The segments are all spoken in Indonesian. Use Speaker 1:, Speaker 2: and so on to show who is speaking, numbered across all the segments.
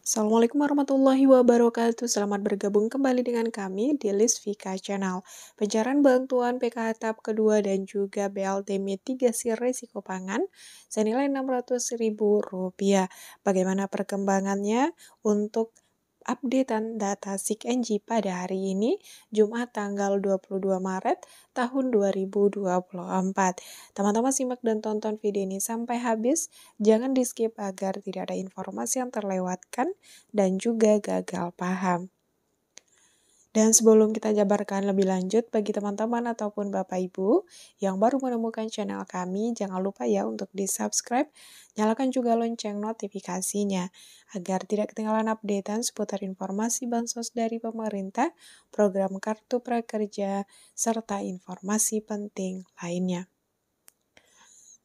Speaker 1: Assalamualaikum warahmatullahi wabarakatuh. Selamat bergabung kembali dengan kami di List Vika Channel. Pencarian bantuan PKH tahap kedua dan juga BLT mitigasi risiko pangan senilai Rp600.000. Bagaimana perkembangannya untuk updatean data NG pada hari ini, Jumat tanggal 22 Maret tahun 2024. Teman-teman simak dan tonton video ini sampai habis, jangan di skip agar tidak ada informasi yang terlewatkan dan juga gagal paham. Dan sebelum kita jabarkan lebih lanjut, bagi teman-teman ataupun Bapak Ibu yang baru menemukan channel kami, jangan lupa ya untuk di-subscribe, nyalakan juga lonceng notifikasinya, agar tidak ketinggalan updatean seputar informasi bansos dari pemerintah, program kartu prakerja, serta informasi penting lainnya.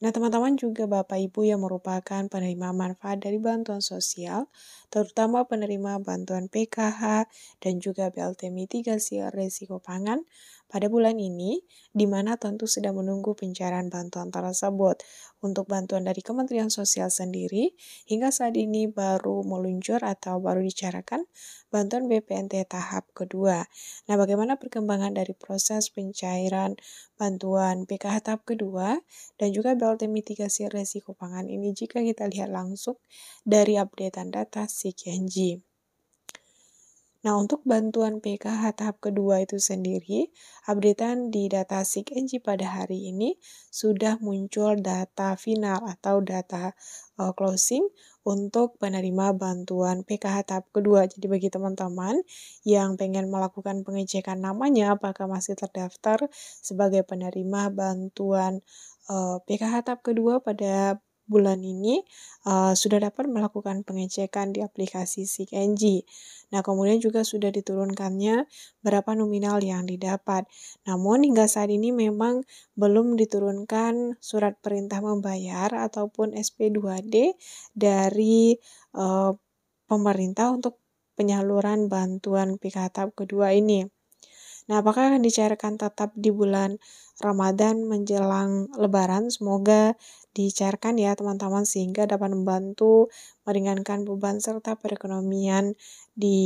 Speaker 1: Nah, teman-teman juga Bapak Ibu yang merupakan penerima manfaat dari bantuan sosial, terutama penerima bantuan PKH dan juga BLT mitigasi resiko pangan, pada bulan ini, di mana tentu sudah menunggu pencairan bantuan tersebut. Untuk bantuan dari Kementerian Sosial sendiri, hingga saat ini baru meluncur atau baru dicarakan bantuan BPNT tahap kedua. Nah, bagaimana perkembangan dari proses pencairan bantuan PKH tahap kedua dan juga BLT mitigasi resiko pangan ini jika kita lihat langsung dari updatean data Sikianji. Nah, untuk bantuan PKH tahap kedua itu sendiri, updatean di data SIGNG pada hari ini sudah muncul data final atau data uh, closing untuk penerima bantuan PKH tahap kedua. Jadi bagi teman-teman yang pengen melakukan pengecekan namanya apakah masih terdaftar sebagai penerima bantuan uh, eh, PKH tahap kedua pada bulan ini uh, sudah dapat melakukan pengecekan di aplikasi SeekNG. Nah, kemudian juga sudah diturunkannya berapa nominal yang didapat. Namun hingga saat ini memang belum diturunkan surat perintah membayar ataupun SP2D dari uh, pemerintah untuk penyaluran bantuan PKH kedua ini. Nah, apakah akan dicairkan tetap di bulan Ramadan menjelang Lebaran? Semoga dicairkan ya teman-teman sehingga dapat membantu meringankan beban serta perekonomian di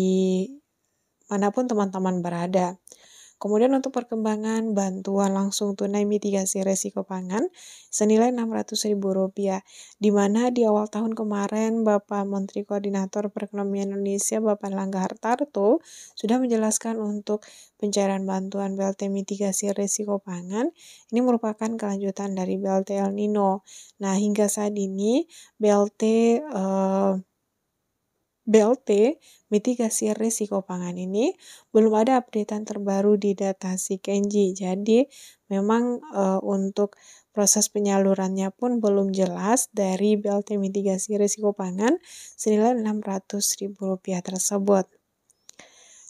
Speaker 1: manapun teman-teman berada. Kemudian untuk perkembangan bantuan langsung tunai mitigasi resiko pangan senilai Rp600.000, di mana di awal tahun kemarin Bapak Menteri Koordinator Perekonomian Indonesia Bapak Langga Hartarto sudah menjelaskan untuk pencairan bantuan BLT mitigasi resiko pangan. Ini merupakan kelanjutan dari BLT El Nino. Nah, hingga saat ini BLT eh, BLT, mitigasi risiko pangan ini, belum ada updatean terbaru di data si Kenji. Jadi memang e, untuk proses penyalurannya pun belum jelas dari BLT mitigasi risiko pangan senilai Rp600.000 tersebut.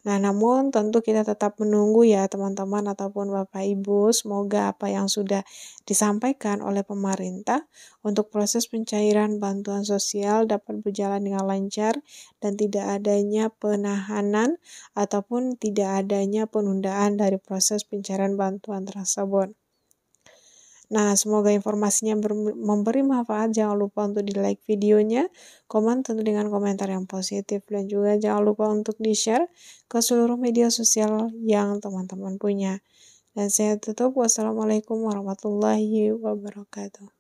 Speaker 1: Nah namun tentu kita tetap menunggu ya teman-teman ataupun Bapak Ibu semoga apa yang sudah disampaikan oleh pemerintah untuk proses pencairan bantuan sosial dapat berjalan dengan lancar dan tidak adanya penahanan ataupun tidak adanya penundaan dari proses pencairan bantuan tersebut. Nah, semoga informasinya memberi manfaat. Jangan lupa untuk di like videonya, komen tentu dengan komentar yang positif, dan juga jangan lupa untuk di-share ke seluruh media sosial yang teman-teman punya. Dan saya tutup, wassalamualaikum warahmatullahi wabarakatuh.